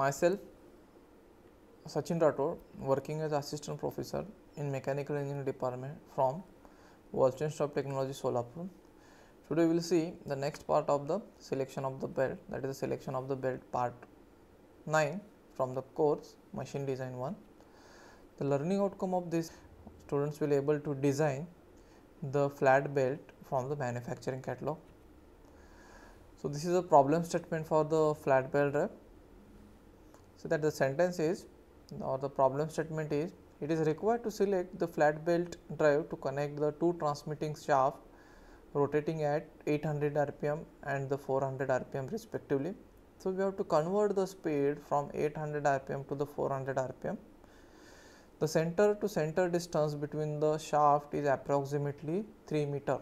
myself Sachin Rathore working as assistant professor in mechanical engineering department from Wolstenstop Technology Solapur. Today we will see the next part of the selection of the belt that is the selection of the belt part 9 from the course machine design 1. The learning outcome of this students will able to design the flat belt from the manufacturing catalog. So this is a problem statement for the flat belt rep so, that the sentence is or the problem statement is it is required to select the flat belt drive to connect the two transmitting shaft rotating at 800 rpm and the 400 rpm respectively. So, we have to convert the speed from 800 rpm to the 400 rpm. The center to center distance between the shaft is approximately 3 meter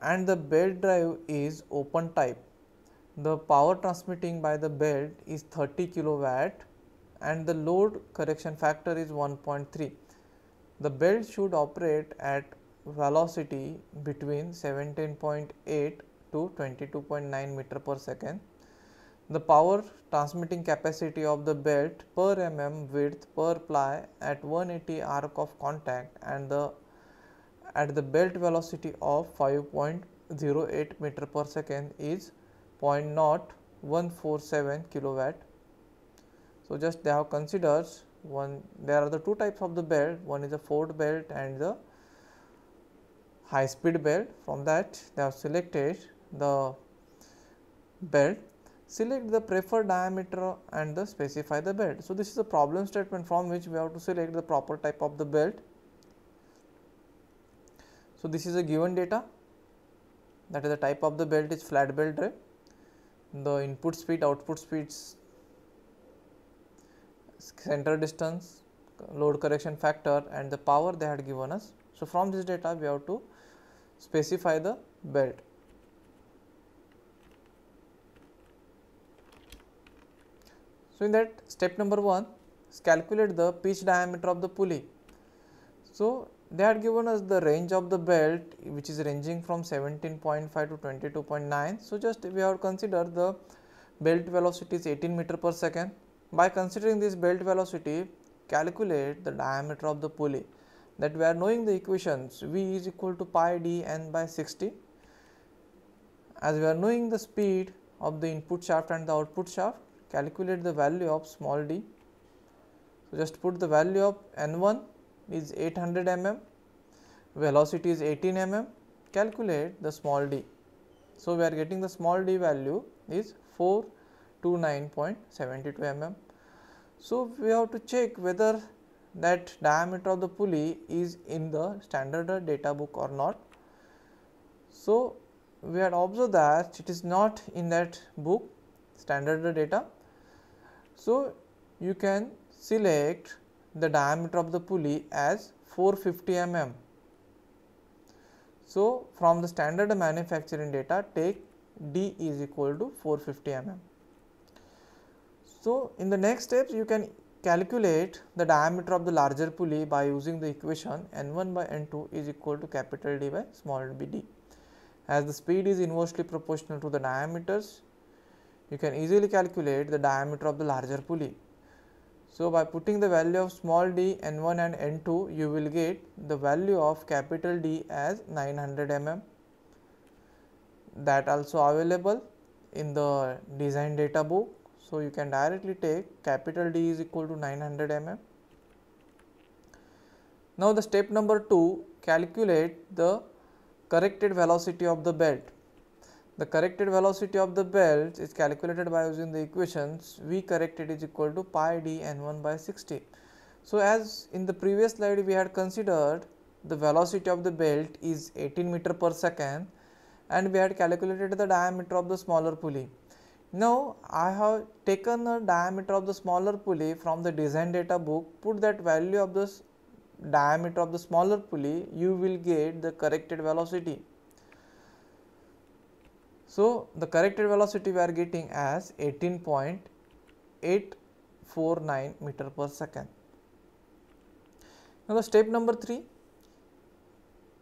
and the belt drive is open type the power transmitting by the bed is 30 kilowatt and the load correction factor is 1.3. The belt should operate at velocity between 17.8 to 22.9 meter per second. The power transmitting capacity of the belt per mm width per ply at 180 arc of contact and the at the belt velocity of 5.08 meter per second is 0.0147 kilowatt. So, just they have considered one there are the two types of the belt one is a Ford belt and the high speed belt from that they have selected the belt select the preferred diameter and the specify the belt. So, this is a problem statement from which we have to select the proper type of the belt. So, this is a given data that is the type of the belt is flat belt drive the input speed, output speeds, center distance, load correction factor and the power they had given us. So, from this data we have to specify the belt. So, in that step number 1 calculate the pitch diameter of the pulley. So, they had given us the range of the belt which is ranging from 17.5 to 22.9. So, just we have considered the belt velocity is 18 meter per second. By considering this belt velocity, calculate the diameter of the pulley that we are knowing the equations V is equal to pi d n by 60. As we are knowing the speed of the input shaft and the output shaft, calculate the value of small d. So, just put the value of n 1 is 800 mm, velocity is 18 mm, calculate the small d. So, we are getting the small d value is 429.72 mm. So, we have to check whether that diameter of the pulley is in the standard data book or not. So, we had observed that it is not in that book standard data. So, you can select the diameter of the pulley as 450 mm. So, from the standard manufacturing data take D is equal to 450 mm. So, in the next steps you can calculate the diameter of the larger pulley by using the equation N1 by N2 is equal to capital D by small b d. As the speed is inversely proportional to the diameters, you can easily calculate the diameter of the larger pulley. So, by putting the value of small d n1 and n2 you will get the value of capital D as 900 mm that also available in the design data book. So, you can directly take capital D is equal to 900 mm. Now, the step number 2 calculate the corrected velocity of the belt. The corrected velocity of the belt is calculated by using the equations V corrected is equal to pi d and 1 by 60. So, as in the previous slide we had considered the velocity of the belt is 18 meter per second and we had calculated the diameter of the smaller pulley. Now, I have taken the diameter of the smaller pulley from the design data book, put that value of the diameter of the smaller pulley, you will get the corrected velocity. So, the corrected velocity we are getting as 18.849 meter per second. Now, the step number 3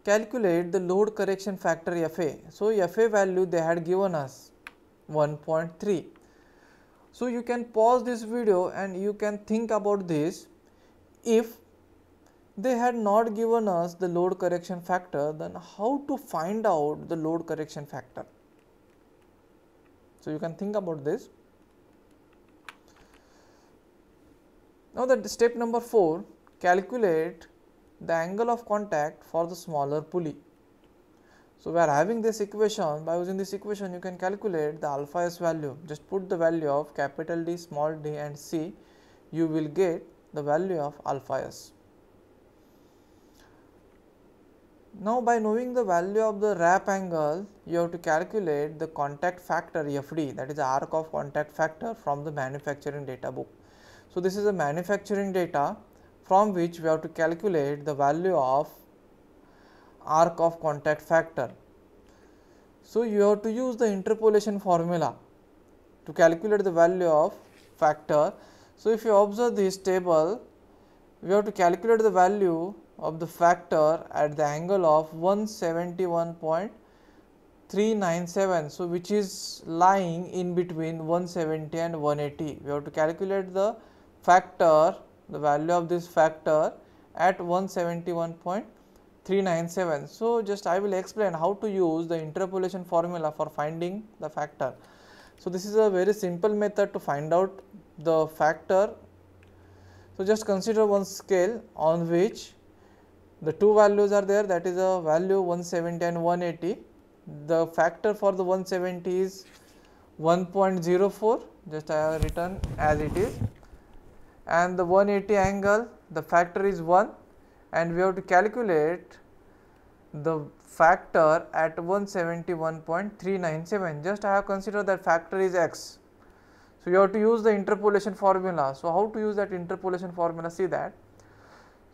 calculate the load correction factor FA. So, FA value they had given us 1.3. So, you can pause this video and you can think about this if they had not given us the load correction factor then how to find out the load correction factor so, you can think about this. Now, the step number 4 calculate the angle of contact for the smaller pulley. So, we are having this equation by using this equation you can calculate the alpha s value just put the value of capital D small d and C you will get the value of alpha s. Now by knowing the value of the wrap angle, you have to calculate the contact factor FD that is arc of contact factor from the manufacturing data book. So this is a manufacturing data from which we have to calculate the value of arc of contact factor. So you have to use the interpolation formula to calculate the value of factor. So if you observe this table, we have to calculate the value of the factor at the angle of 171.397. So, which is lying in between 170 and 180. We have to calculate the factor, the value of this factor at 171.397. So, just I will explain how to use the interpolation formula for finding the factor. So, this is a very simple method to find out the factor. So, just consider one scale on which the two values are there that is a value 170 and 180 the factor for the 170 is 1.04 just I have written as it is and the 180 angle the factor is 1 and we have to calculate the factor at 171.397 just I have considered that factor is x. So, you have to use the interpolation formula. So, how to use that interpolation formula see that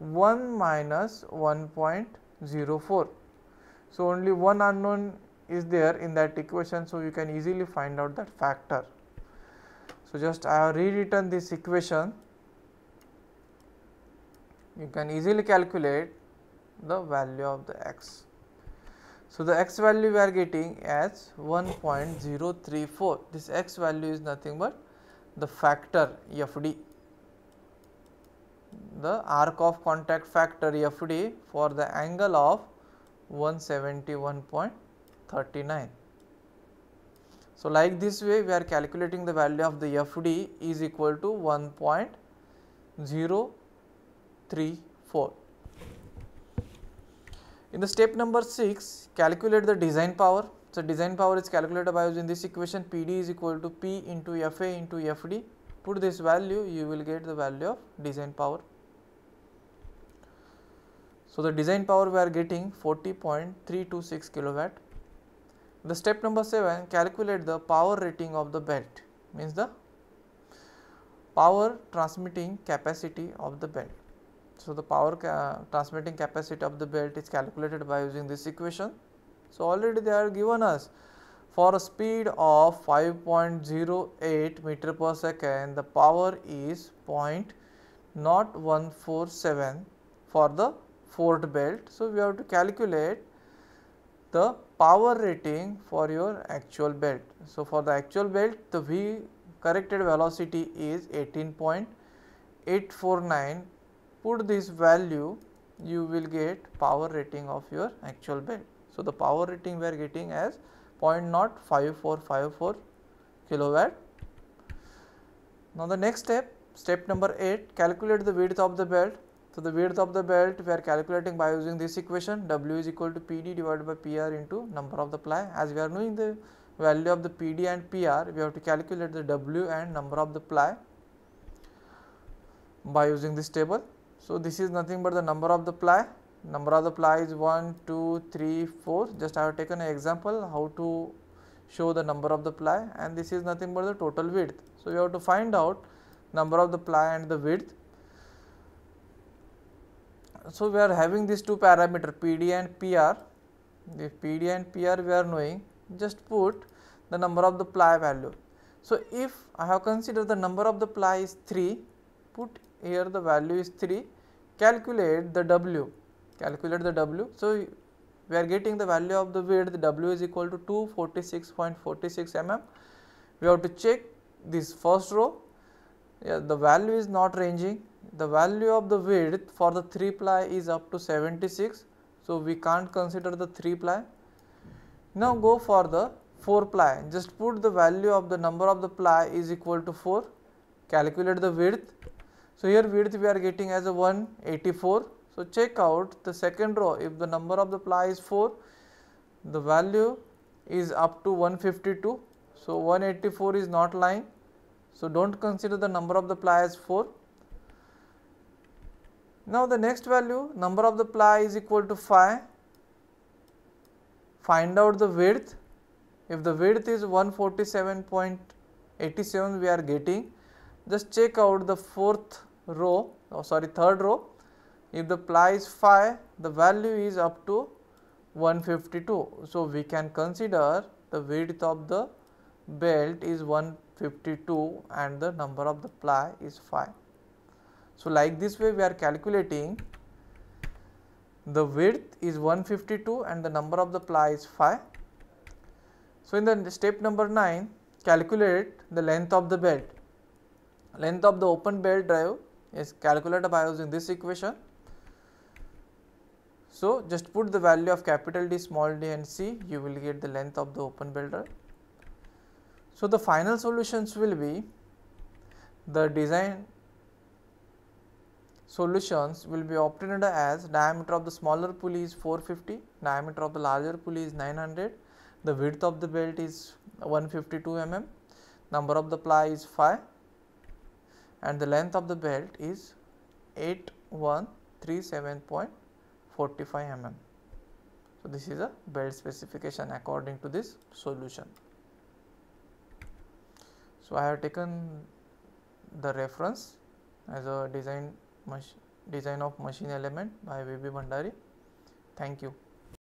1 minus 1.04. So, only one unknown is there in that equation. So, you can easily find out that factor. So, just I have rewritten this equation. You can easily calculate the value of the x. So, the x value we are getting as 1.034. This x value is nothing but the factor FD the arc of contact factor FD for the angle of 171.39. So, like this way we are calculating the value of the FD is equal to 1.034. In the step number 6 calculate the design power. So, design power is calculated by using this equation PD is equal to P into FA into FD. Put this value you will get the value of design power. So, the design power we are getting 40.326 kilowatt. The step number 7 calculate the power rating of the belt means the power transmitting capacity of the belt. So, the power ca uh, transmitting capacity of the belt is calculated by using this equation. So, already they are given us for a speed of 5.08 meter per second the power is 0.0147 for the Fort belt. So, we have to calculate the power rating for your actual belt. So, for the actual belt the V corrected velocity is 18.849 put this value you will get power rating of your actual belt. So, the power rating we are getting as 0.5454 kilowatt. Now, the next step step number 8 calculate the width of the belt so, the width of the belt we are calculating by using this equation W is equal to PD divided by PR into number of the ply. As we are knowing the value of the PD and PR, we have to calculate the W and number of the ply by using this table. So, this is nothing but the number of the ply, number of the ply is 1, 2, 3, 4, just I have taken an example how to show the number of the ply and this is nothing but the total width. So, you have to find out number of the ply and the width so we are having these two parameter PD and PR, If PD and PR we are knowing, just put the number of the ply value. So if I have considered the number of the ply is 3, put here the value is 3, calculate the W, calculate the W. So we are getting the value of the width W is equal to 246.46 mm. We have to check this first row, yeah, the value is not ranging the value of the width for the 3 ply is up to 76 so we can't consider the 3 ply now go for the 4 ply just put the value of the number of the ply is equal to 4 calculate the width so here width we are getting as a 184 so check out the second row if the number of the ply is 4 the value is up to 152 so 184 is not lying so don't consider the number of the ply as 4 now the next value number of the ply is equal to 5. Find out the width. If the width is 147.87 we are getting just check out the fourth row or oh sorry third row. If the ply is 5 the value is up to 152. So we can consider the width of the belt is 152 and the number of the ply is 5. So, like this way we are calculating the width is 152 and the number of the ply is 5. So, in the step number 9 calculate the length of the bed. Length of the open belt drive is calculated by using this equation. So, just put the value of capital D small d and C you will get the length of the open belt drive. So, the final solutions will be the design solutions will be obtained as diameter of the smaller pulley is 450, diameter of the larger pulley is 900, the width of the belt is 152 mm, number of the ply is 5 and the length of the belt is 8137.45 mm. So, this is a belt specification according to this solution. So, I have taken the reference as a design machine design of machine element by V B Bhandari thank you